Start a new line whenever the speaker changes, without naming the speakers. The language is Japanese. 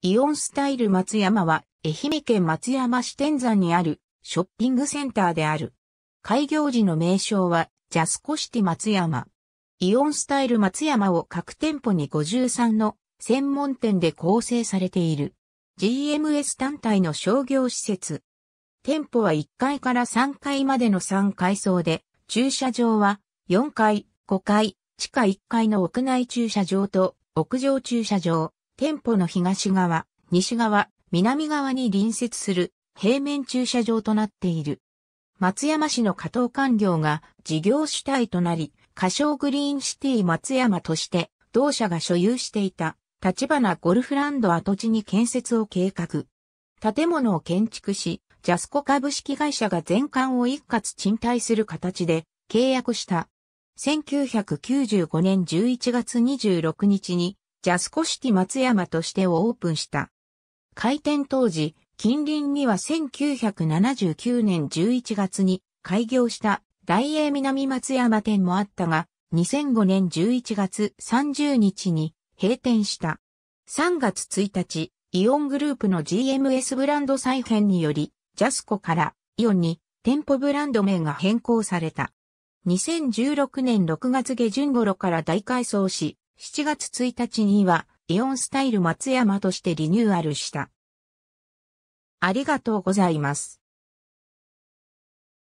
イオンスタイル松山は、愛媛県松山市天山にあるショッピングセンターである。開業時の名称は、ジャスコシティ松山。イオンスタイル松山を各店舗に53の専門店で構成されている。GMS 単体の商業施設。店舗は1階から3階までの3階層で、駐車場は4階、5階、地下1階の屋内駐車場と屋上駐車場。店舗の東側、西側、南側に隣接する平面駐車場となっている。松山市の加藤官僚が事業主体となり、仮称グリーンシティ松山として同社が所有していた立花ゴルフランド跡地に建設を計画。建物を建築し、ジャスコ株式会社が全館を一括賃貸する形で契約した。1995年11月26日にジャスコシティ松山としてをオープンした。開店当時、近隣には1979年11月に開業した大英南松山店もあったが、2005年11月30日に閉店した。3月1日、イオングループの GMS ブランド再編により、ジャスコからイオンに店舗ブランド名が変更された。2016年6月下旬頃から大改装し、7月1日には、イオンスタイル松山としてリニューアルした。ありがとうございます。